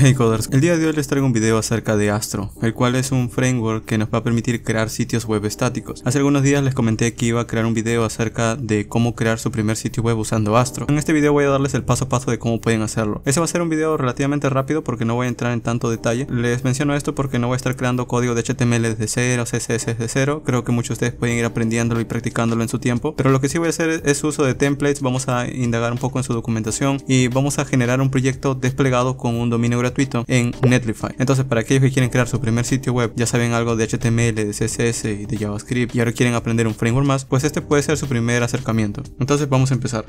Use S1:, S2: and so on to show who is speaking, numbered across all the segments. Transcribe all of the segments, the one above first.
S1: Hey Coders, el día de hoy les traigo un video acerca de Astro, el cual es un framework que nos va a permitir crear sitios web estáticos. Hace algunos días les comenté que iba a crear un video acerca de cómo crear su primer sitio web usando Astro. En este video voy a darles el paso a paso de cómo pueden hacerlo. Ese va a ser un video relativamente rápido porque no voy a entrar en tanto detalle. Les menciono esto porque no voy a estar creando código de HTML desde cero, CSS desde cero. Creo que muchos de ustedes pueden ir aprendiéndolo y practicándolo en su tiempo. Pero lo que sí voy a hacer es uso de templates, vamos a indagar un poco en su documentación y vamos a generar un proyecto desplegado con un dominio gratuito en Netlify. Entonces, para aquellos que quieren crear su primer sitio web, ya saben algo de HTML, de CSS y de JavaScript y ahora quieren aprender un framework más, pues este puede ser su primer acercamiento. Entonces, vamos a empezar.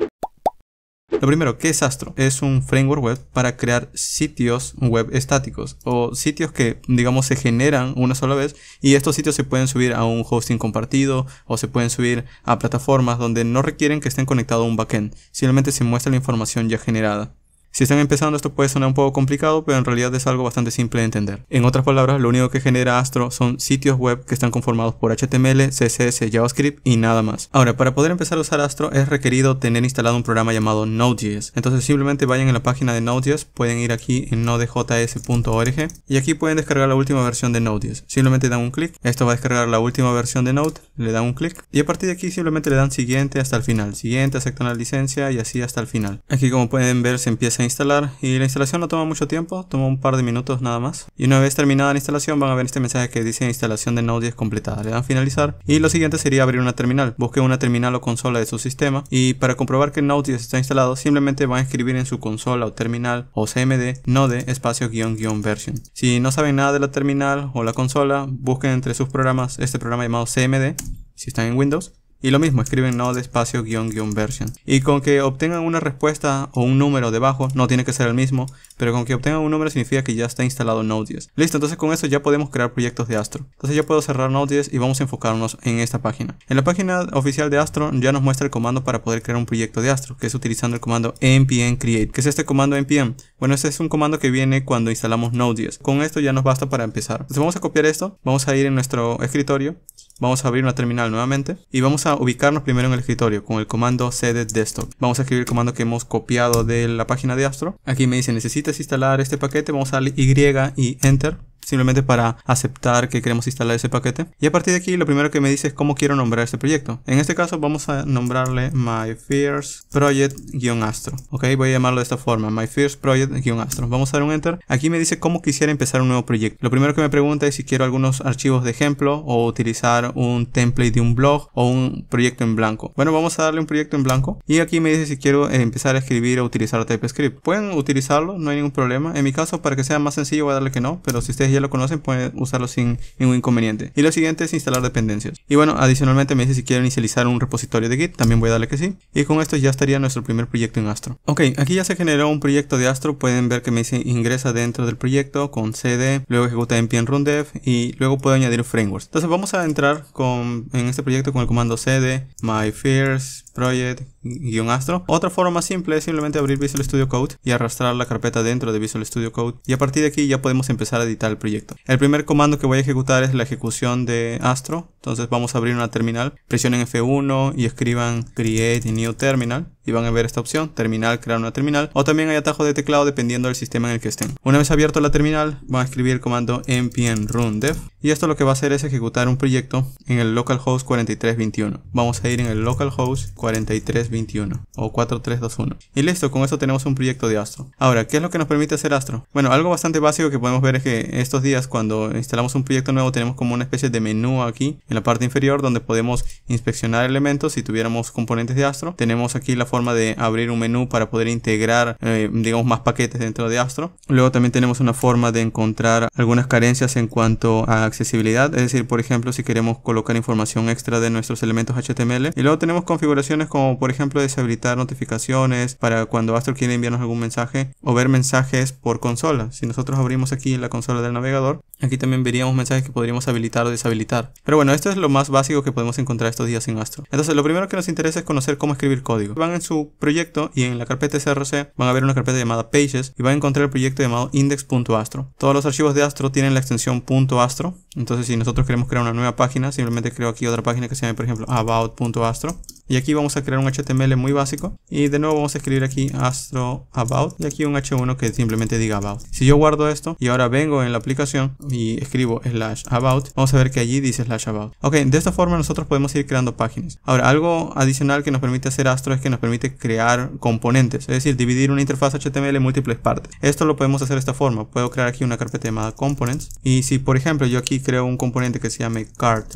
S1: Lo primero, ¿qué es Astro? Es un framework web para crear sitios web estáticos o sitios que, digamos, se generan una sola vez y estos sitios se pueden subir a un hosting compartido o se pueden subir a plataformas donde no requieren que estén conectados a un backend, simplemente se muestra la información ya generada. Si están empezando esto puede sonar un poco complicado, pero en realidad es algo bastante simple de entender. En otras palabras, lo único que genera Astro son sitios web que están conformados por HTML, CSS, JavaScript y nada más. Ahora, para poder empezar a usar Astro es requerido tener instalado un programa llamado Node.js. Entonces simplemente vayan a la página de Node.js, pueden ir aquí en nodejs.org y aquí pueden descargar la última versión de Node.js. Simplemente dan un clic, esto va a descargar la última versión de Node, le dan un clic y a partir de aquí simplemente le dan siguiente hasta el final, siguiente, aceptan la licencia y así hasta el final. Aquí como pueden ver se empieza instalar y la instalación no toma mucho tiempo, toma un par de minutos nada más. Y una vez terminada la instalación van a ver este mensaje que dice instalación de Node 10 completada, le dan finalizar y lo siguiente sería abrir una terminal, Busquen una terminal o consola de su sistema y para comprobar que Node está instalado simplemente van a escribir en su consola o terminal o cmd node espacio guión guión version. Si no saben nada de la terminal o la consola, busquen entre sus programas este programa llamado cmd si están en Windows y lo mismo, escriben node espacio guión guión version. Y con que obtengan una respuesta o un número debajo, no tiene que ser el mismo, pero con que obtengan un número significa que ya está instalado Node.js. Listo, entonces con eso ya podemos crear proyectos de Astro. Entonces ya puedo cerrar Node.js y vamos a enfocarnos en esta página. En la página oficial de Astro ya nos muestra el comando para poder crear un proyecto de Astro, que es utilizando el comando npm create. ¿Qué es este comando npm? Bueno, este es un comando que viene cuando instalamos Node.js. Con esto ya nos basta para empezar. Entonces vamos a copiar esto, vamos a ir en nuestro escritorio Vamos a abrir una terminal nuevamente y vamos a ubicarnos primero en el escritorio con el comando cd desktop. Vamos a escribir el comando que hemos copiado de la página de Astro. Aquí me dice necesitas instalar este paquete, vamos a darle Y y enter simplemente para aceptar que queremos instalar ese paquete. Y a partir de aquí lo primero que me dice es cómo quiero nombrar este proyecto. En este caso vamos a nombrarle my first project-astro. Ok, voy a llamarlo de esta forma, my first project-astro. Vamos a dar un enter. Aquí me dice cómo quisiera empezar un nuevo proyecto. Lo primero que me pregunta es si quiero algunos archivos de ejemplo o utilizar un template de un blog o un proyecto en blanco. Bueno, vamos a darle un proyecto en blanco y aquí me dice si quiero eh, empezar a escribir o utilizar TypeScript. Pueden utilizarlo, no hay ningún problema. En mi caso, para que sea más sencillo, voy a darle que no, pero si ustedes ya lo conocen, pueden usarlo sin ningún inconveniente. Y lo siguiente es instalar dependencias. Y bueno, adicionalmente me dice si quiero inicializar un repositorio de Git, también voy a darle que sí. Y con esto ya estaría nuestro primer proyecto en Astro. Ok, aquí ya se generó un proyecto de Astro, pueden ver que me dice ingresa dentro del proyecto con cd, luego ejecuta npm dev y luego puedo añadir frameworks. Entonces vamos a entrar con, en este proyecto con el comando cd, fears project-astro. Otra forma más simple es simplemente abrir Visual Studio Code y arrastrar la carpeta dentro de Visual Studio Code y a partir de aquí ya podemos empezar a editar el proyecto. El primer comando que voy a ejecutar es la ejecución de astro entonces vamos a abrir una terminal. Presionen F1 y escriban create new terminal y van a ver esta opción, terminal, crear una terminal. O también hay atajo de teclado dependiendo del sistema en el que estén. Una vez abierto la terminal, van a escribir el comando npm run dev. Y esto lo que va a hacer es ejecutar un proyecto en el localhost 4321. Vamos a ir en el localhost 4321 o 4321. Y listo, con esto tenemos un proyecto de Astro. Ahora, ¿qué es lo que nos permite hacer Astro? Bueno, algo bastante básico que podemos ver es que estos días cuando instalamos un proyecto nuevo tenemos como una especie de menú aquí en la parte inferior donde podemos inspeccionar elementos si tuviéramos componentes de Astro. Tenemos aquí la forma de abrir un menú para poder integrar eh, digamos más paquetes dentro de Astro. Luego también tenemos una forma de encontrar algunas carencias en cuanto a accesibilidad, es decir, por ejemplo, si queremos colocar información extra de nuestros elementos HTML. Y luego tenemos configuraciones como por ejemplo deshabilitar notificaciones para cuando Astro quiere enviarnos algún mensaje o ver mensajes por consola. Si nosotros abrimos aquí la consola del navegador, Aquí también veríamos mensajes que podríamos habilitar o deshabilitar. Pero bueno, esto es lo más básico que podemos encontrar estos días en Astro. Entonces, lo primero que nos interesa es conocer cómo escribir código. Van en su proyecto y en la carpeta CRC... van a ver una carpeta llamada Pages y van a encontrar el proyecto llamado index.astro. Todos los archivos de Astro tienen la extensión .astro. Entonces, si nosotros queremos crear una nueva página, simplemente creo aquí otra página que se llame, por ejemplo, about.astro. Y aquí vamos a crear un HTML muy básico. Y de nuevo vamos a escribir aquí astro about. Y aquí un H1 que simplemente diga about. Si yo guardo esto y ahora vengo en la aplicación, y escribo slash about, vamos a ver que allí dice slash about. Ok, de esta forma nosotros podemos ir creando páginas. Ahora, algo adicional que nos permite hacer Astro es que nos permite crear componentes, es decir, dividir una interfaz HTML en múltiples partes. Esto lo podemos hacer de esta forma. Puedo crear aquí una carpeta llamada components y si por ejemplo yo aquí creo un componente que se llame cart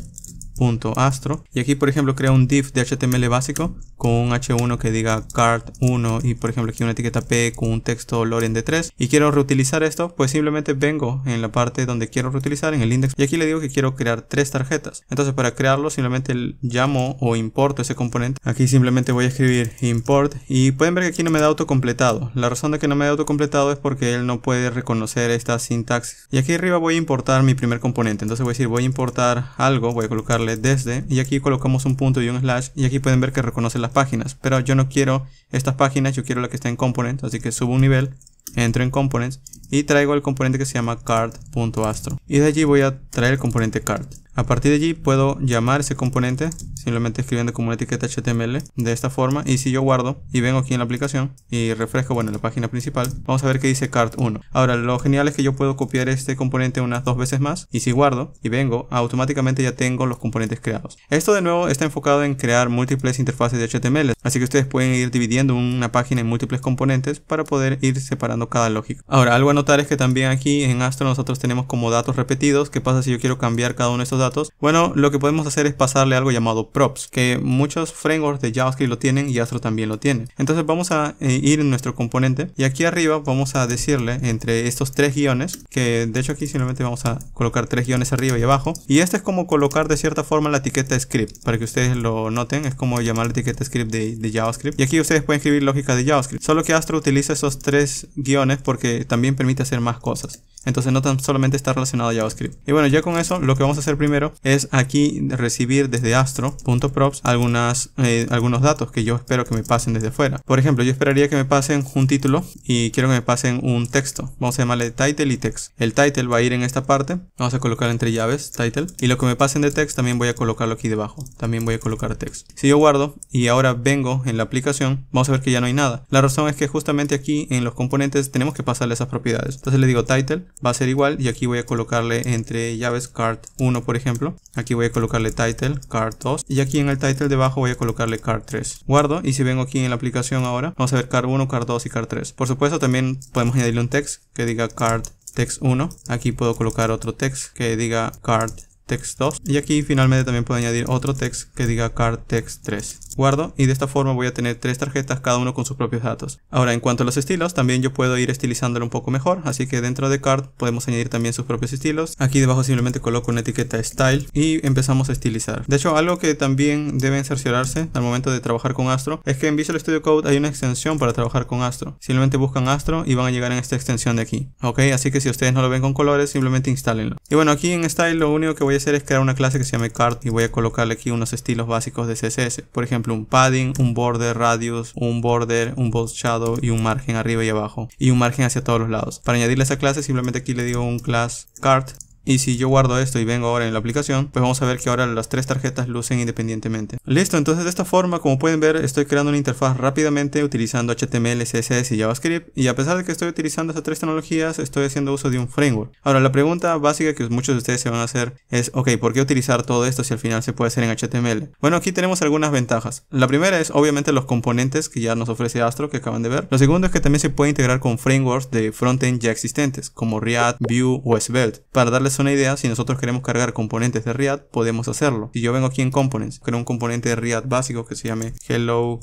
S1: Astro. Y aquí, por ejemplo, crea un div de HTML básico con un H1 que diga card1 y, por ejemplo, aquí una etiqueta P con un texto loren de 3 y quiero reutilizar esto, pues simplemente vengo en la parte donde quiero reutilizar, en el index, y aquí le digo que quiero crear tres tarjetas. Entonces, para crearlo, simplemente llamo o importo ese componente. Aquí simplemente voy a escribir import y pueden ver que aquí no me da autocompletado. La razón de que no me da autocompletado es porque él no puede reconocer esta sintaxis. Y aquí arriba voy a importar mi primer componente. Entonces voy a decir, voy a importar algo, voy a colocar desde y aquí colocamos un punto y un slash y aquí pueden ver que reconoce las páginas pero yo no quiero estas páginas yo quiero la que está en components así que subo un nivel entro en components y traigo el componente que se llama card.astro y de allí voy a traer el componente card a partir de allí puedo llamar ese componente simplemente escribiendo como una etiqueta HTML de esta forma y si yo guardo y vengo aquí en la aplicación y refresco bueno la página principal vamos a ver que dice card 1 ahora lo genial es que yo puedo copiar este componente unas dos veces más y si guardo y vengo automáticamente ya tengo los componentes creados esto de nuevo está enfocado en crear múltiples interfaces de HTML así que ustedes pueden ir dividiendo una página en múltiples componentes para poder ir separando cada lógica ahora algo es que también aquí en Astro nosotros tenemos como datos repetidos. ¿Qué pasa si yo quiero cambiar cada uno de estos datos? Bueno, lo que podemos hacer es pasarle algo llamado props, que muchos frameworks de JavaScript lo tienen y Astro también lo tiene. Entonces vamos a eh, ir en nuestro componente y aquí arriba vamos a decirle entre estos tres guiones, que de hecho aquí simplemente vamos a colocar tres guiones arriba y abajo. Y este es como colocar de cierta forma la etiqueta script, para que ustedes lo noten, es como llamar la etiqueta script de, JavaScript. Y aquí ustedes pueden escribir lógica de JavaScript, solo que Astro utiliza esos tres guiones porque también permite hacer más cosas. Entonces no tan solamente está relacionado a JavaScript. Y bueno, ya con eso lo que vamos a hacer primero es aquí recibir desde astro.props algunas, eh, algunos datos que yo espero que me pasen desde fuera. Por ejemplo, yo esperaría que me pasen un título y quiero que me pasen un texto. Vamos a llamarle title y text. El title va a ir en esta parte. Vamos a colocar entre llaves title. Y lo que me pasen de text también voy a colocarlo aquí debajo. También voy a colocar text. Si yo guardo y ahora vengo en la aplicación, vamos a ver que ya no hay nada. La razón es que justamente aquí en los componentes tenemos que pasarle esas propiedades entonces le digo title, va a ser igual y aquí voy a colocarle entre llaves card 1 por ejemplo. Aquí voy a colocarle title, card 2 y aquí en el title debajo voy a colocarle card 3. Guardo y si vengo aquí en la aplicación ahora, vamos a ver card 1, card 2 y card 3. Por supuesto también podemos añadirle un text que diga card text 1. Aquí puedo colocar otro text que diga card text 2 y aquí finalmente también puedo añadir otro text que diga card text 3 Guardo y de esta forma voy a tener tres tarjetas cada uno con sus propios datos. Ahora en cuanto a los estilos también yo puedo ir estilizándolo un poco mejor así que dentro de card podemos añadir también sus propios estilos. Aquí debajo simplemente coloco una etiqueta style y empezamos a estilizar. De hecho algo que también deben cerciorarse al momento de trabajar con Astro es que en Visual Studio Code hay una extensión para trabajar con Astro. Simplemente buscan Astro y van a llegar en esta extensión de aquí. Ok, así que si ustedes no lo ven con colores simplemente instálenlo. Y bueno aquí en style lo único que voy a hacer es crear una clase que se llame card y voy a colocarle aquí unos estilos básicos de CSS. Por ejemplo un padding, un border radius, un border, un box shadow y un margen arriba y abajo y un margen hacia todos los lados. Para añadirle esa clase simplemente aquí le digo un class Cart y si yo guardo esto y vengo ahora en la aplicación, pues vamos a ver que ahora las tres tarjetas lucen independientemente. Listo, entonces de esta forma, como pueden ver, estoy creando una interfaz rápidamente utilizando HTML, CSS y JavaScript. Y a pesar de que estoy utilizando esas tres tecnologías, estoy haciendo uso de un framework. Ahora, la pregunta básica que muchos de ustedes se van a hacer es, ok, ¿por qué utilizar todo esto si al final se puede hacer en HTML? Bueno, aquí tenemos algunas ventajas. La primera es, obviamente, los componentes que ya nos ofrece Astro, que acaban de ver. Lo segundo es que también se puede integrar con frameworks de frontend ya existentes, como React, Vue o Svelte, para darles es una idea, si nosotros queremos cargar componentes de React, podemos hacerlo. Si yo vengo aquí en Components, creo un componente de React básico que se llame hello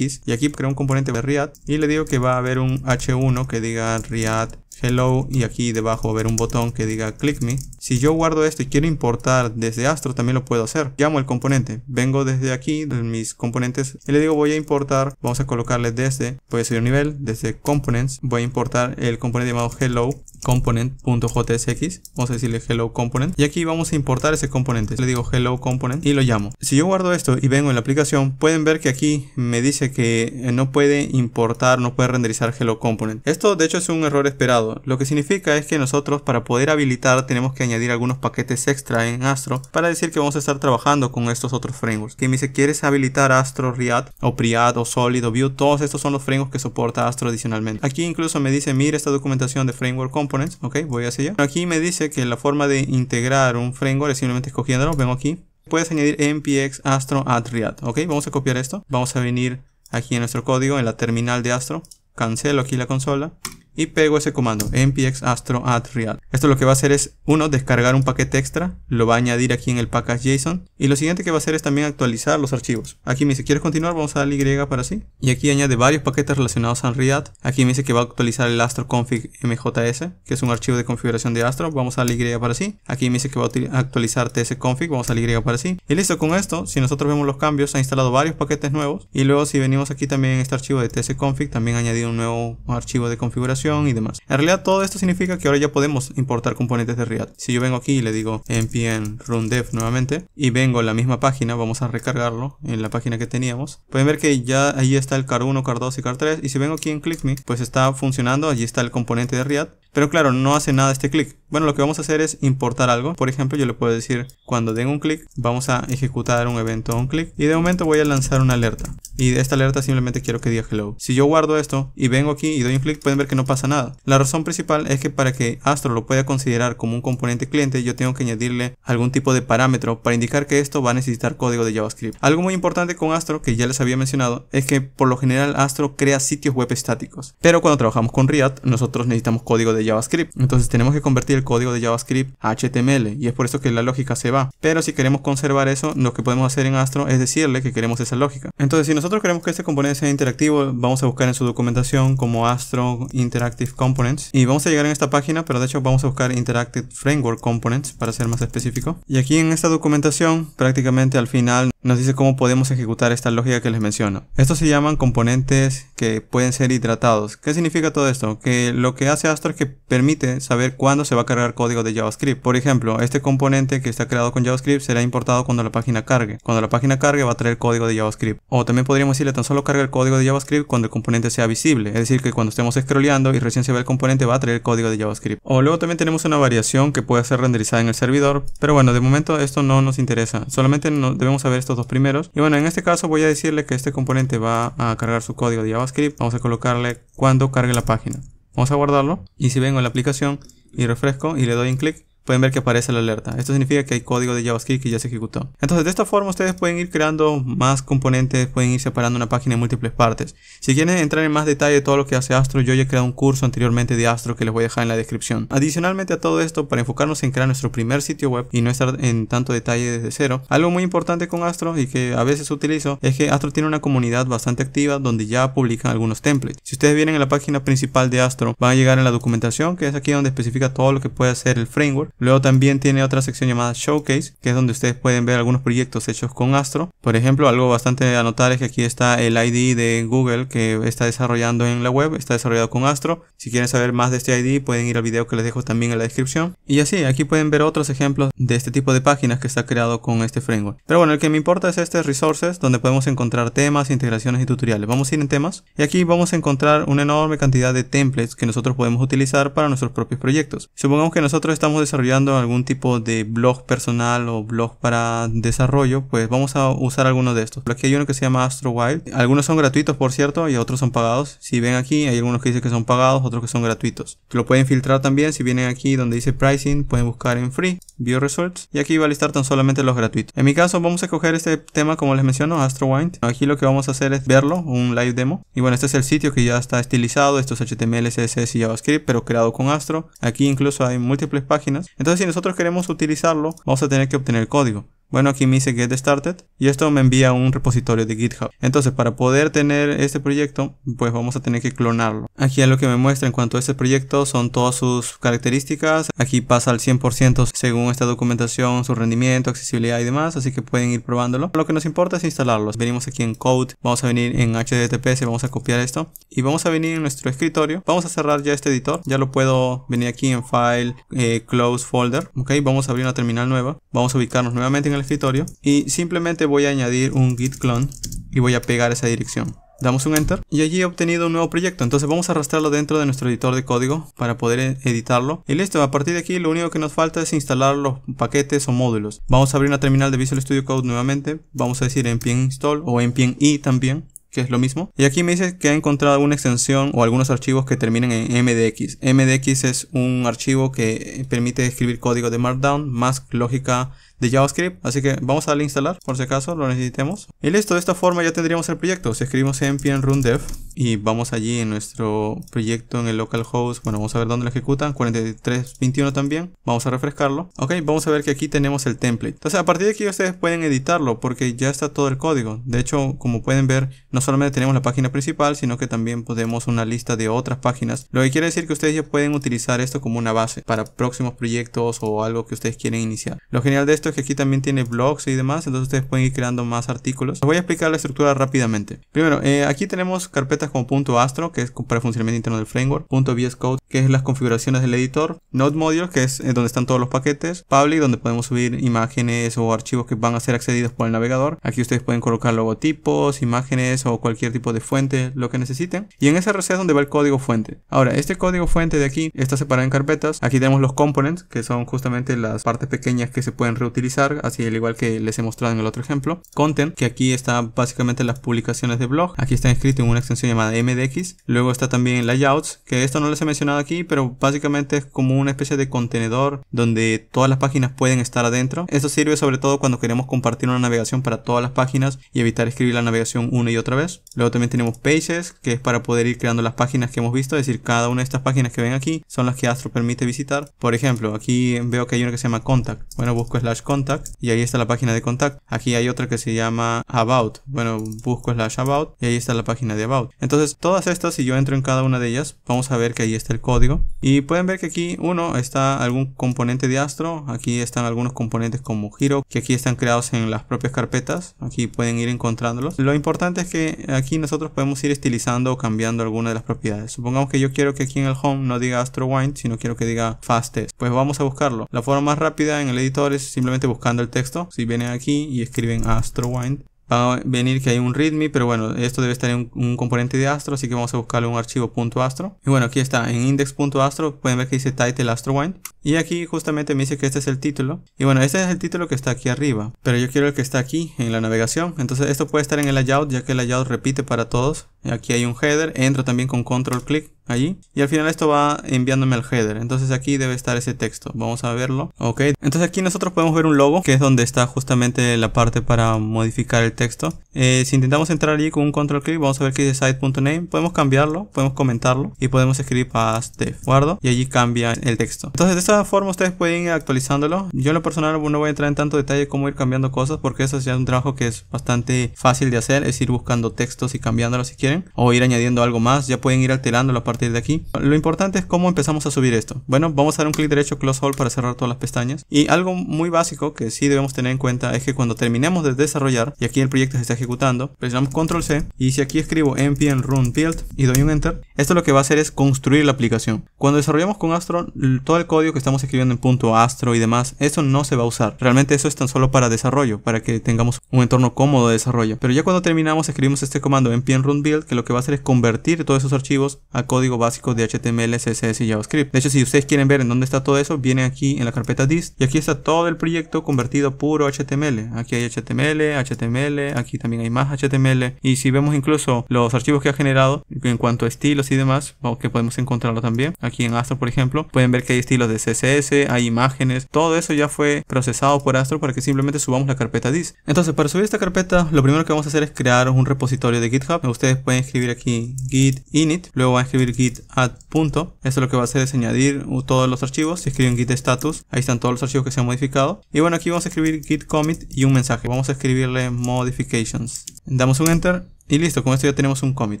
S1: y aquí creo un componente de React y le digo que va a haber un h1 que diga React hello y aquí debajo ver haber un botón que diga click me. Si yo guardo esto y quiero importar desde Astro también lo puedo hacer. Llamo el componente, vengo desde aquí de mis componentes y le digo voy a importar, vamos a colocarle desde, puede ser un nivel, desde components, voy a importar el componente llamado hello component.jsx, vamos a decirle hello component y aquí vamos a importar ese componente, le digo hello component y lo llamo. Si yo guardo esto y vengo en la aplicación, pueden ver que aquí me dice que eh, no puede importar, no puede renderizar hello component. Esto de hecho es un error esperado, lo que significa es que nosotros para poder habilitar tenemos que añadir algunos paquetes extra en Astro para decir que vamos a estar trabajando con estos otros frameworks. Que me dice, ¿quieres habilitar Astro React o priad, o Solid o Todos estos son los frameworks que soporta Astro adicionalmente. Aquí incluso me dice, mira esta documentación de framework component ok, voy a allá. Aquí me dice que la forma de integrar un framework es simplemente escogiéndolo, vengo aquí. Puedes añadir npx astro at react, ok, vamos a copiar esto. Vamos a venir aquí en nuestro código, en la terminal de astro. Cancelo aquí la consola y pego ese comando npx astro add real. Esto lo que va a hacer es, uno, descargar un paquete extra, lo va a añadir aquí en el package.json y lo siguiente que va a hacer es también actualizar los archivos. Aquí me dice, ¿quieres continuar? Vamos a darle y para sí. Y aquí añade varios paquetes relacionados a React. Aquí me dice que va a actualizar el astro config mjs, que es un archivo de configuración de astro. Vamos a darle y para sí. Aquí me dice que va a actualizar config vamos a darle y para sí. Y listo, con esto, si nosotros vemos los cambios, ha instalado varios paquetes nuevos y luego si venimos aquí también en este archivo de tsconfig, también ha añadido un nuevo archivo de configuración y demás. En realidad todo esto significa que ahora ya podemos importar componentes de React. Si yo vengo aquí y le digo npm run dev nuevamente y vengo a la misma página, vamos a recargarlo en la página que teníamos. Pueden ver que ya ahí está el car1, car2 y car3 y si vengo aquí en click me, pues está funcionando, allí está el componente de React. Pero claro, no hace nada este clic. Bueno, lo que vamos a hacer es importar algo. Por ejemplo, yo le puedo decir cuando den un clic, vamos a ejecutar un evento a un clic. Y de momento voy a lanzar una alerta. Y de esta alerta simplemente quiero que diga hello. Si yo guardo esto y vengo aquí y doy un clic, pueden ver que no pasa a nada. La razón principal es que para que Astro lo pueda considerar como un componente cliente, yo tengo que añadirle algún tipo de parámetro para indicar que esto va a necesitar código de JavaScript. Algo muy importante con Astro, que ya les había mencionado, es que por lo general Astro crea sitios web estáticos. Pero cuando trabajamos con React, nosotros necesitamos código de JavaScript. Entonces tenemos que convertir el código de JavaScript a HTML y es por eso que la lógica se va. Pero si queremos conservar eso, lo que podemos hacer en Astro es decirle que queremos esa lógica. Entonces si nosotros queremos que este componente sea interactivo, vamos a buscar en su documentación como Astro interactivo Components. Y vamos a llegar en esta página, pero de hecho vamos a buscar Interactive Framework Components para ser más específico. Y aquí en esta documentación, prácticamente al final nos dice cómo podemos ejecutar esta lógica que les menciono. Estos se llaman componentes que pueden ser hidratados. ¿Qué significa todo esto? Que lo que hace Astro es que permite saber cuándo se va a cargar código de JavaScript. Por ejemplo, este componente que está creado con JavaScript será importado cuando la página cargue. Cuando la página cargue va a traer código de JavaScript. O también podríamos decirle tan solo carga el código de JavaScript cuando el componente sea visible. Es decir, que cuando estemos scrolleando y recién se ve el componente va a traer código de JavaScript. O luego también tenemos una variación que puede ser renderizada en el servidor, pero bueno, de momento esto no nos interesa, solamente debemos saber estos dos primeros. Y bueno, en este caso voy a decirle que este componente va a cargar su código de JavaScript, vamos a colocarle cuando cargue la página. Vamos a guardarlo y si vengo en la aplicación y refresco y le doy un clic, pueden ver que aparece la alerta. Esto significa que hay código de JavaScript que ya se ejecutó. Entonces de esta forma ustedes pueden ir creando más componentes, pueden ir separando una página en múltiples partes. Si quieren entrar en más detalle de todo lo que hace Astro, yo ya he creado un curso anteriormente de Astro que les voy a dejar en la descripción. Adicionalmente a todo esto, para enfocarnos en crear nuestro primer sitio web y no estar en tanto detalle desde cero, algo muy importante con Astro y que a veces utilizo es que Astro tiene una comunidad bastante activa donde ya publican algunos templates. Si ustedes vienen a la página principal de Astro, van a llegar a la documentación que es aquí donde especifica todo lo que puede hacer el framework Luego también tiene otra sección llamada Showcase, que es donde ustedes pueden ver algunos proyectos hechos con Astro. Por ejemplo, algo bastante a es que aquí está el ID de Google que está desarrollando en la web, está desarrollado con Astro. Si quieren saber más de este ID, pueden ir al video que les dejo también en la descripción. Y así, aquí pueden ver otros ejemplos de este tipo de páginas que está creado con este framework. Pero bueno, el que me importa es este Resources, donde podemos encontrar temas, integraciones y tutoriales. Vamos a ir en temas. Y aquí vamos a encontrar una enorme cantidad de templates que nosotros podemos utilizar para nuestros propios proyectos. Supongamos que nosotros estamos desarrollando algún tipo de blog personal o blog para desarrollo, pues vamos a usar algunos de estos. Aquí hay uno que se llama Astro Wild, Algunos son gratuitos, por cierto, y otros son pagados. Si ven aquí, hay algunos que dicen que son pagados, otros que son gratuitos. Lo pueden filtrar también. Si vienen aquí donde dice pricing, pueden buscar en free, view results, y aquí va a listar tan solamente los gratuitos. En mi caso, vamos a coger este tema, como les menciono, Astro Wild. Aquí lo que vamos a hacer es verlo, un live demo. Y bueno, este es el sitio que ya está estilizado. Estos HTML, CSS y JavaScript, pero creado con Astro. Aquí incluso hay múltiples páginas. Entonces si nosotros queremos utilizarlo, vamos a tener que obtener código. Bueno, aquí me dice get started y esto me envía un repositorio de GitHub. Entonces, para poder tener este proyecto, pues vamos a tener que clonarlo. Aquí es lo que me muestra en cuanto a este proyecto son todas sus características. Aquí pasa al 100% según esta documentación, su rendimiento, accesibilidad y demás, así que pueden ir probándolo. Lo que nos importa es instalarlo. Venimos aquí en code, vamos a venir en HTTPS, vamos a copiar esto y vamos a venir en nuestro escritorio. Vamos a cerrar ya este editor. Ya lo puedo venir aquí en file, eh, close folder. Ok, vamos a abrir una terminal nueva. Vamos a ubicarnos nuevamente en el escritorio y simplemente voy a añadir un git clone y voy a pegar esa dirección. Damos un enter y allí he obtenido un nuevo proyecto. Entonces vamos a arrastrarlo dentro de nuestro editor de código para poder e- editarlo. Y listo, a partir de aquí lo único que nos falta es instalar los paquetes o módulos. Vamos a abrir una terminal de Visual Studio Code nuevamente. Vamos a decir npm install o npm i también que es lo mismo. Y aquí me dice que ha encontrado una extensión o algunos archivos que terminan en MDX. MDX es un archivo que permite escribir código de Markdown más lógica de JavaScript. Así que vamos a darle a instalar por si acaso lo necesitemos. Y listo, de esta forma ya tendríamos el proyecto. Si escribimos npm run dev y vamos allí en nuestro proyecto en el localhost. Bueno, vamos a ver dónde lo ejecutan. 4321 también. Vamos a refrescarlo. Ok, vamos a ver que aquí tenemos el template. Entonces a partir de aquí ustedes pueden editarlo porque ya está todo el código. De hecho, como pueden ver, no solamente tenemos la página principal, sino que también podemos una lista de otras páginas. Lo que quiere decir que ustedes ya pueden utilizar esto como una base para próximos proyectos o algo que ustedes quieren iniciar. Lo genial de esto que aquí también tiene blogs y demás, entonces ustedes pueden ir creando más artículos. Les voy a explicar la estructura rápidamente. Primero, eh, aquí tenemos carpetas como .astro, que es para el funcionamiento interno del framework, .vs que es las configuraciones del editor, node module, que es eh, donde están todos los paquetes, public, donde podemos subir imágenes o archivos que van a ser accedidos por el navegador. Aquí ustedes pueden colocar logotipos, imágenes o cualquier tipo de fuente, lo que necesiten. Y en SRC es donde va el código fuente. Ahora, este código fuente de aquí está separado en carpetas. Aquí tenemos los components, que son justamente las partes pequeñas que se pueden reutilizar utilizar, así al igual que les he mostrado en el otro ejemplo. Content, que aquí está básicamente las publicaciones de blog. Aquí está escrito en una extensión llamada MDX. Luego está también Layouts, que esto no les he mencionado aquí, pero básicamente es como una especie de contenedor donde todas las páginas pueden estar adentro. Esto sirve sobre todo cuando queremos compartir una navegación para todas las páginas y evitar escribir la navegación una y otra vez. Luego también tenemos Pages, que es para poder ir creando las páginas que hemos visto, es decir, cada una de estas páginas que ven aquí son las que Astro permite visitar. Por ejemplo, aquí veo que hay una que se llama Contact. Bueno, busco slash contact y ahí está la página de contact. Aquí hay otra que se llama about. Bueno, busco slash about y ahí está la página de about. Entonces todas estas, si yo entro en cada una de ellas, vamos a ver que ahí está el código. Y pueden ver que aquí uno está algún componente de Astro. Aquí están algunos componentes como Hero, que aquí están creados en las propias carpetas. Aquí pueden ir encontrándolos. Lo importante es que aquí nosotros podemos ir estilizando o cambiando alguna de las propiedades. Supongamos que yo quiero que aquí en el home no diga Astro Wind, sino quiero que diga Fast Test. Pues vamos a buscarlo. La forma más rápida en el editor es simplemente buscando el texto. Si vienen aquí y escriben Astrowind, va a venir que hay un README, pero bueno, esto debe estar en un, componente de Astro, así que vamos a buscarle un archivo .astro. Y bueno, aquí está, en index.astro pueden ver que dice title astrowind. Y aquí justamente me dice que este es el título. Y bueno, este es el título que está aquí arriba, pero yo quiero el que está aquí en la navegación. Entonces esto puede estar en el layout, ya que el layout repite para todos. Aquí hay un header, entro también con control click allí y al final esto va enviándome al header entonces aquí debe estar ese texto vamos a verlo ok entonces aquí nosotros podemos ver un logo que es donde está justamente la parte para modificar el texto eh, si intentamos entrar allí con un control clic vamos a ver que dice site.name podemos cambiarlo podemos comentarlo y podemos escribir past. guardo y allí cambia el texto entonces de esta forma ustedes pueden ir actualizándolo yo en lo personal no voy a entrar en tanto detalle cómo ir cambiando cosas porque eso ya un trabajo que es bastante fácil de hacer es ir buscando textos y cambiándolos si quieren o ir añadiendo algo más ya pueden ir alterando la parte de aquí. Lo importante es cómo empezamos a subir esto. Bueno, vamos a dar un clic derecho Close All para cerrar todas las pestañas. Y algo muy básico que sí debemos tener en cuenta es que cuando terminemos de desarrollar, y aquí el proyecto se está ejecutando, presionamos Control C y si aquí escribo npm run build y doy un enter, esto lo que va a hacer es construir la aplicación. Cuando desarrollamos con Astro, todo el código que estamos escribiendo en punto Astro y demás, eso no se va a usar. Realmente eso es tan solo para desarrollo, para que tengamos un entorno cómodo de desarrollo. Pero ya cuando terminamos escribimos este comando npm run build que lo que va a hacer es convertir todos esos archivos a código básico de HTML, CSS y JavaScript. De hecho, si ustedes quieren ver en dónde está todo eso, viene aquí en la carpeta dist y aquí está todo el proyecto convertido puro HTML. Aquí hay HTML, HTML, aquí también hay más HTML y si vemos incluso los archivos que ha generado en cuanto a estilos y demás, que podemos encontrarlo también. Aquí en Astro, por ejemplo, pueden ver que hay estilos de CSS, hay imágenes, todo eso ya fue procesado por Astro para que simplemente subamos la carpeta dist. Entonces, para subir esta carpeta, lo primero que vamos a hacer es crear un repositorio de GitHub. Ustedes pueden escribir aquí git init, luego van a escribir git add punto. Esto lo que va a hacer es añadir todos los archivos. Si un git status, ahí están todos los archivos que se han modificado. Y bueno, aquí vamos a escribir git commit y un mensaje. Vamos a escribirle modifications. Damos un enter y listo, con esto ya tenemos un commit.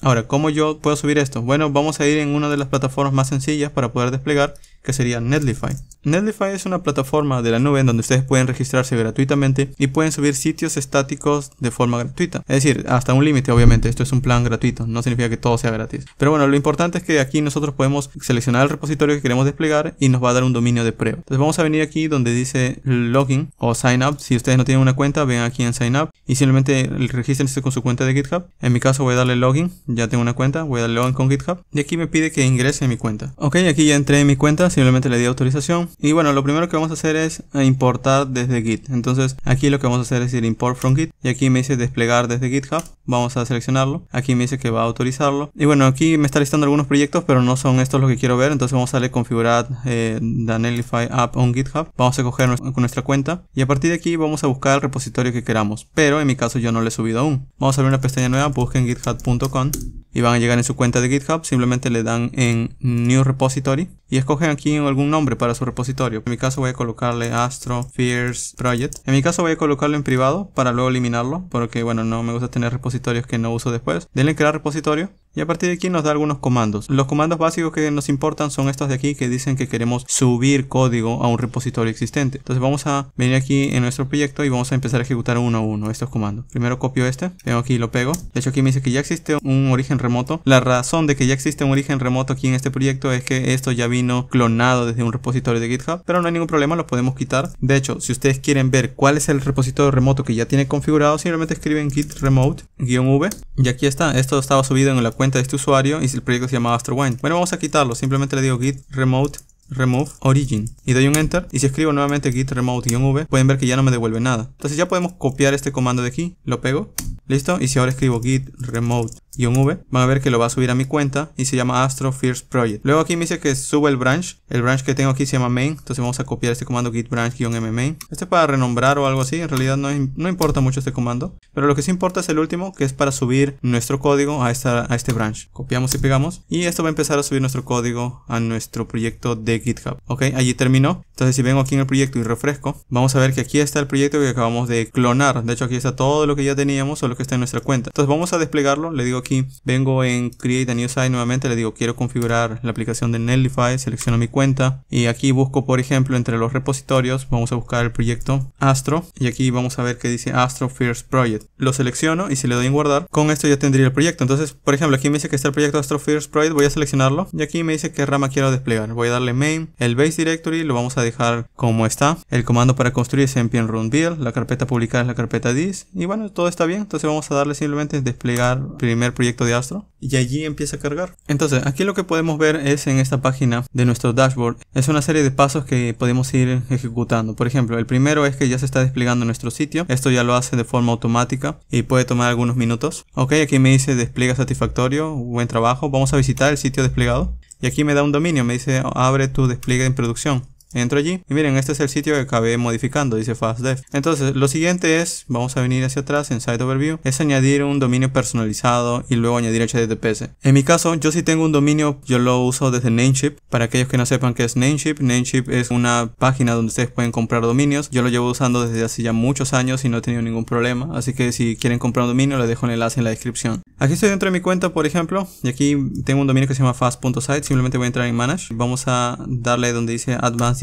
S1: Ahora, ¿cómo yo puedo subir esto? Bueno, vamos a ir en una de las plataformas más sencillas para poder desplegar, que sería Netlify. Netlify es una plataforma de la nube en donde ustedes pueden registrarse gratuitamente y pueden subir sitios estáticos de forma gratuita. Es decir, hasta un límite, obviamente. Esto es un plan gratuito, no significa que todo sea gratis. Pero bueno, lo importante es que aquí nosotros podemos seleccionar el repositorio que queremos desplegar y nos va a dar un dominio de prueba. Entonces vamos a venir aquí donde dice login o sign up. Si ustedes no tienen una cuenta, ven aquí en sign up y simplemente regístrense con su cuenta de GitHub en mi caso voy a darle login, ya tengo una cuenta, voy a darle login con GitHub. Y aquí me pide que ingrese en mi cuenta. Ok, aquí ya entré en mi cuenta, simplemente le di autorización. Y bueno, lo primero que vamos a hacer es importar desde Git. Entonces aquí lo que vamos a hacer es ir import from Git. Y aquí me dice desplegar desde GitHub. Vamos a seleccionarlo. Aquí me dice que va a autorizarlo. Y bueno, aquí me está listando algunos proyectos, pero no son estos los que quiero ver. Entonces vamos a darle configurar eh, Danelify app on GitHub. Vamos a coger nuestra cuenta. Y a partir de aquí vamos a buscar el repositorio que queramos. Pero en mi caso yo no le he subido aún. Vamos a abrir una pestaña nueva, busquen github.com y van a llegar en su cuenta de GitHub, simplemente le dan en New Repository y escogen aquí algún nombre para su repositorio. En mi caso voy a colocarle Astro fears Project. En mi caso voy a colocarlo en privado para luego eliminarlo, porque bueno, no me gusta tener repositorios que no uso después. Denle crear repositorio y a partir de aquí nos da algunos comandos. Los comandos básicos que nos importan son estos de aquí que dicen que queremos subir código a un repositorio existente. Entonces vamos a venir aquí en nuestro proyecto y vamos a empezar a ejecutar uno a uno estos comandos. Primero copio este, vengo aquí y lo pego. De hecho aquí me dice que ya existe un origen remoto. La razón de que ya existe un origen remoto aquí en este proyecto es que esto ya vino clonado desde un repositorio de GitHub. Pero no hay ningún problema, lo podemos quitar. De hecho, si ustedes quieren ver cuál es el repositorio remoto que ya tiene configurado, simplemente escriben git remote-v. Y aquí está, esto estaba subido en la cuenta cuenta de este usuario y si el proyecto se llama Astrowind. Bueno, vamos a quitarlo, simplemente le digo git remote remove origin y doy un enter y si escribo nuevamente git remote-v pueden ver que ya no me devuelve nada entonces ya podemos copiar este comando de aquí lo pego listo y si ahora escribo git remote y un van a ver que lo va a subir a mi cuenta y se llama Astro First Project. Luego aquí me dice que sube el branch, el branch que tengo aquí se llama main, entonces vamos a copiar este comando git branch main Este es para renombrar o algo así, en realidad no, no, importa mucho este comando, pero lo que sí importa es el último que es para subir nuestro código a, esta, a este branch. Copiamos y pegamos y esto va a empezar a subir nuestro código a nuestro proyecto de GitHub. Ok, allí terminó. Entonces si vengo aquí en el proyecto y refresco, vamos a ver que aquí está el proyecto que acabamos de clonar. De hecho aquí está todo lo que ya teníamos o lo que está en nuestra cuenta. Entonces vamos a desplegarlo, le digo aquí vengo en Create a New Site nuevamente, le digo quiero configurar la aplicación de Netlify, selecciono mi cuenta y aquí busco por ejemplo entre los repositorios, vamos a buscar el proyecto Astro y aquí vamos a ver que dice Astro First Project. Lo selecciono y si le doy en guardar, con esto ya tendría el proyecto. Entonces, por ejemplo, aquí me dice que está el proyecto Astro First Project, voy a seleccionarlo y aquí me dice que rama quiero desplegar. Voy a darle main, el base directory lo vamos a dejar como está, el comando para construir es npm run build, la carpeta publicada es la carpeta dis y bueno, todo está bien, entonces vamos a darle simplemente desplegar primer proyecto de Astro y allí empieza a cargar. Entonces, aquí lo que podemos ver es en esta página de nuestro dashboard, es una serie de pasos que podemos ir ejecutando. Por ejemplo, el primero es que ya se está desplegando nuestro sitio, esto ya lo hace de forma automática y puede tomar algunos minutos. Ok, aquí me dice despliega satisfactorio, buen trabajo, vamos a visitar el sitio desplegado. Y aquí me da un dominio, me dice abre tu despliegue en producción entro allí y miren este es el sitio que acabé modificando dice fastdev entonces lo siguiente es vamos a venir hacia atrás en site overview es añadir un dominio personalizado y luego añadir https en mi caso yo sí tengo un dominio yo lo uso desde Nameship para aquellos que no sepan qué es Nameship Nameship es una página donde ustedes pueden comprar dominios yo lo llevo usando desde hace ya muchos años y no he tenido ningún problema así que si quieren comprar un dominio les dejo el enlace en la descripción aquí estoy dentro de mi cuenta por ejemplo y aquí tengo un dominio que se llama fast.site simplemente voy a entrar en manage vamos a darle donde dice advanced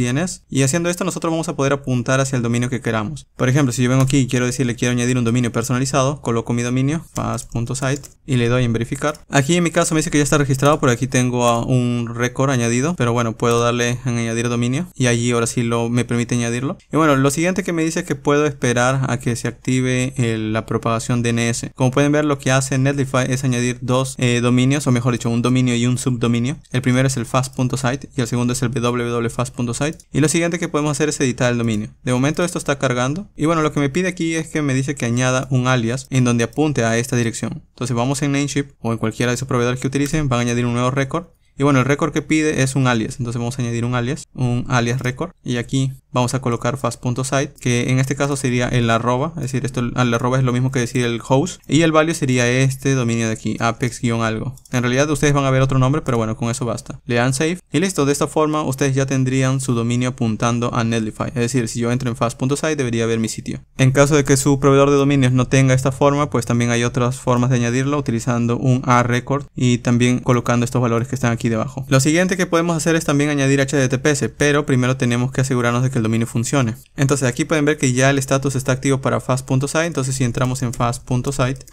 S1: y haciendo esto nosotros vamos a poder apuntar hacia el dominio que queramos. Por ejemplo, si yo vengo aquí y quiero decirle quiero añadir un dominio personalizado, coloco mi dominio, fast.site, y le doy en verificar. Aquí en mi caso me dice que ya está registrado, por aquí tengo un récord añadido, pero bueno, puedo darle en añadir dominio y allí ahora sí lo, me permite añadirlo. Y bueno, lo siguiente que me dice es que puedo esperar a que se active la propagación DNS. Como pueden ver, lo que hace Netlify es añadir dos eh, dominios, o mejor dicho, un dominio y un subdominio. El primero es el fast.site y el segundo es el www.fast.site y lo siguiente que podemos hacer es editar el dominio. De momento esto está cargando. Y bueno, lo que me pide aquí es que me dice que añada un alias en donde apunte a esta dirección. Entonces vamos en Nameship o en cualquiera de esos proveedores que utilicen, van a añadir un nuevo récord. Y bueno, el récord que pide es un alias. Entonces vamos a añadir un alias, un alias record Y aquí vamos a colocar fast.site, que en este caso sería el arroba, es decir, esto el arroba es lo mismo que decir el host, y el value sería este dominio de aquí, apex-algo. En realidad ustedes van a ver otro nombre, pero bueno, con eso basta. Le dan save, y listo, de esta forma ustedes ya tendrían su dominio apuntando a Netlify, es decir, si yo entro en fast.site debería ver mi sitio. En caso de que su proveedor de dominios no tenga esta forma, pues también hay otras formas de añadirlo utilizando un A-record y también colocando estos valores que están aquí debajo. Lo siguiente que podemos hacer es también añadir HTTPS, pero primero tenemos que asegurarnos de que el dominio funcione. Entonces aquí pueden ver que ya el status está activo para fast.site, entonces si entramos en fast.site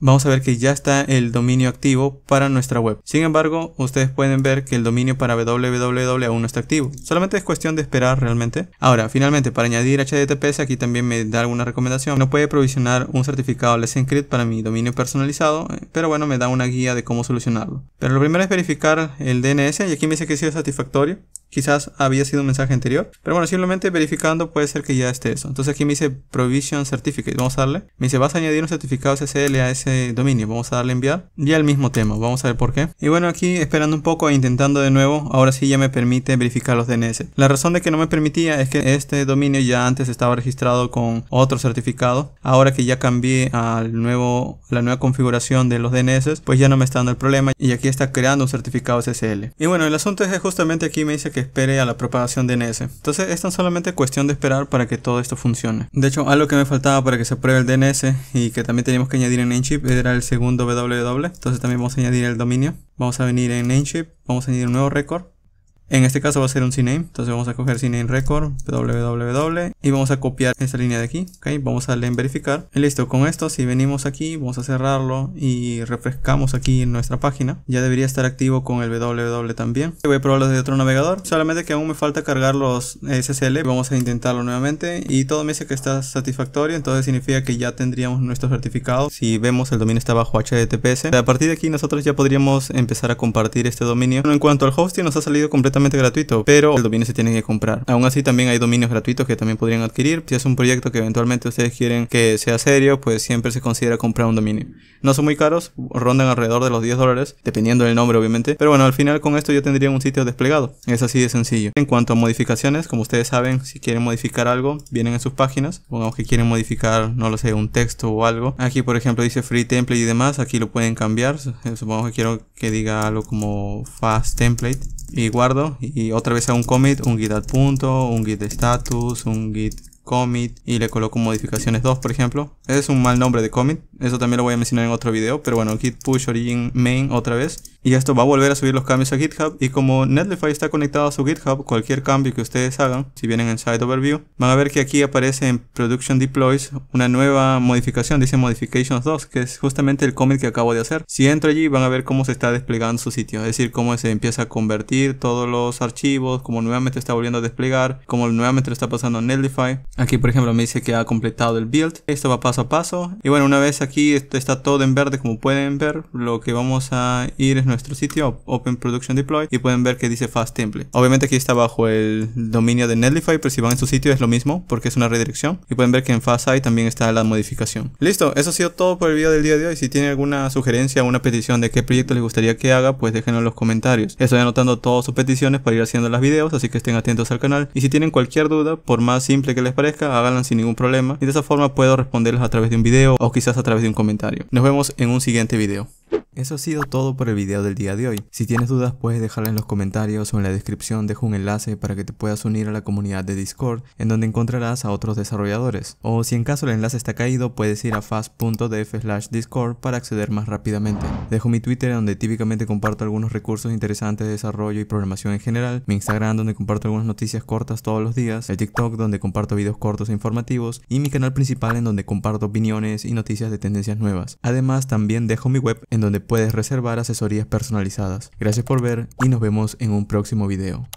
S1: vamos a ver que ya está el dominio activo para nuestra web. Sin embargo, ustedes pueden ver que el dominio para www aún no está activo. Solamente es cuestión de esperar realmente. Ahora, finalmente, para añadir HTTPS, aquí también me da alguna recomendación. No puede provisionar un certificado Let's Encrypt para mi dominio personalizado, eh, pero bueno, me da una guía de cómo solucionarlo. Pero lo primero es verificar el DNS y aquí me dice que sí es satisfactorio. Quizás había sido un mensaje anterior. Pero bueno, simplemente verificando puede ser que ya esté eso. Entonces aquí me dice Provision Certificate. Vamos a darle. Me dice, vas a añadir un certificado SSL a ese dominio. Vamos a darle enviar. Ya el mismo tema. Vamos a ver por qué. Y bueno, aquí esperando un poco e intentando de nuevo. Ahora sí ya me permite verificar los DNS. La razón de que no me permitía es que este dominio ya antes estaba registrado con otro certificado. Ahora que ya cambié al nuevo, la nueva configuración de los DNS, pues ya no me está dando el problema. Y aquí está creando un certificado SSL. Y bueno, el asunto es que justamente aquí me dice que espere a la propagación de DNS. Entonces es tan solamente cuestión de esperar para que todo esto funcione. De hecho, algo que me faltaba para que se Pruebe el DNS y que también teníamos que añadir en Namecheap era el segundo www. Entonces también vamos a añadir el dominio. Vamos a venir en Namecheap, vamos a añadir un nuevo récord en este caso va a ser un CNAME, entonces vamos a coger CNAME record, www, y vamos a copiar esta línea de aquí, ok, vamos a darle en verificar, y listo, con esto si venimos aquí, vamos a cerrarlo y refrescamos aquí en nuestra página, ya debería estar activo con el www también, voy a probarlo desde otro navegador, solamente que aún me falta cargar los SSL, vamos a intentarlo nuevamente, y todo me dice que está satisfactorio, entonces significa que ya tendríamos nuestro certificado, si vemos el dominio está bajo HTTPS, a partir de aquí nosotros ya podríamos empezar a compartir este dominio, en cuanto al hosting nos ha salido completamente gratuito, pero el dominio se tiene que comprar. Aún así también hay dominios gratuitos que también podrían adquirir. Si es un proyecto que eventualmente ustedes quieren que sea serio, pues siempre se considera comprar un dominio. No son muy caros, rondan alrededor de los 10 dólares, dependiendo del nombre obviamente, pero bueno, al final con esto yo tendría un sitio desplegado. Es así de sencillo. En cuanto a modificaciones, como ustedes saben, si quieren modificar algo, vienen en sus páginas. Pongamos que quieren modificar, no lo sé, un texto o algo. Aquí por ejemplo dice free template y demás, aquí lo pueden cambiar. Supongamos que quiero que diga algo como fast template y guardo y otra vez hago un commit, un git add punto, un git status, un git commit y le coloco modificaciones 2 por ejemplo. es un mal nombre de commit, eso también lo voy a mencionar en otro video, pero bueno, git push origin main otra vez y esto va a volver a subir los cambios a GitHub. Y como Netlify está conectado a su GitHub, cualquier cambio que ustedes hagan, si vienen en Site Overview, van a ver que aquí aparece en Production Deploys una nueva modificación, dice Modifications 2, que es justamente el commit que acabo de hacer. Si entro allí, van a ver cómo se está desplegando su sitio, es decir, cómo se empieza a convertir todos los archivos, cómo nuevamente está volviendo a desplegar, cómo nuevamente lo está pasando en Netlify. Aquí, por ejemplo, me dice que ha completado el build. Esto va paso a paso. Y bueno, una vez aquí está todo en verde, como pueden ver, lo que vamos a ir es nuestro sitio Open Production Deploy y pueden ver que dice Fast Template. Obviamente aquí está bajo el dominio de Netlify, pero si van en su sitio es lo mismo porque es una redirección y pueden ver que en FastAI también está la modificación. Listo, eso ha sido todo por el video del día de hoy. Si tienen alguna sugerencia o una petición de qué proyecto les gustaría que haga, pues déjenlo en los comentarios. Estoy anotando todas sus peticiones para ir haciendo las videos, así que estén atentos al canal. Y si tienen cualquier duda, por más simple que les parezca, háganla sin ningún problema y de esa forma puedo responderles a través de un video o quizás a través de un comentario. Nos vemos en un siguiente video. Eso ha sido todo por el video del día de hoy. Si tienes dudas puedes dejarla en los comentarios o en la descripción dejo un enlace para que te puedas unir a la comunidad de Discord en donde encontrarás a otros desarrolladores. O si en caso el enlace está caído puedes ir a fast.df discord para acceder más rápidamente. Dejo mi Twitter donde típicamente comparto algunos recursos interesantes de desarrollo y programación en general, mi Instagram donde comparto algunas noticias cortas todos los días, el TikTok donde comparto videos cortos e informativos y mi canal principal en donde comparto opiniones y noticias de tendencias nuevas. Además también dejo mi web en donde puedes reservar asesorías personalizadas. Gracias por ver y nos vemos en un próximo video.